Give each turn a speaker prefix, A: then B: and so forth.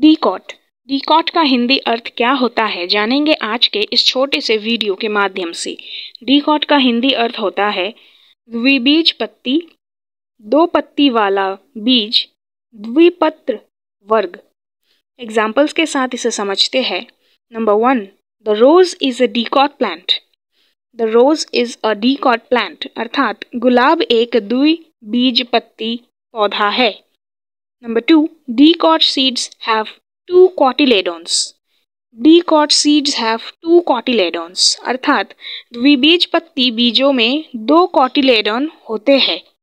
A: डीकॉट डीकॉट का हिंदी अर्थ क्या होता है जानेंगे आज के इस छोटे से वीडियो के माध्यम से डीकॉट का हिंदी अर्थ होता है द्विबीज पत्ती दो पत्ती वाला बीज द्विपत्र वर्ग एग्जाम्पल्स के साथ इसे समझते हैं number one the rose is a dicot plant the rose is a dicot plant अर्थात गुलाब एक द्वि बीज पत्ती पौधा है Number 2. d seeds have two cotyledons. d seeds have two cotyledons. अर्थात द्विबीज पत्ती बीजों में दो cotyledon होते हैं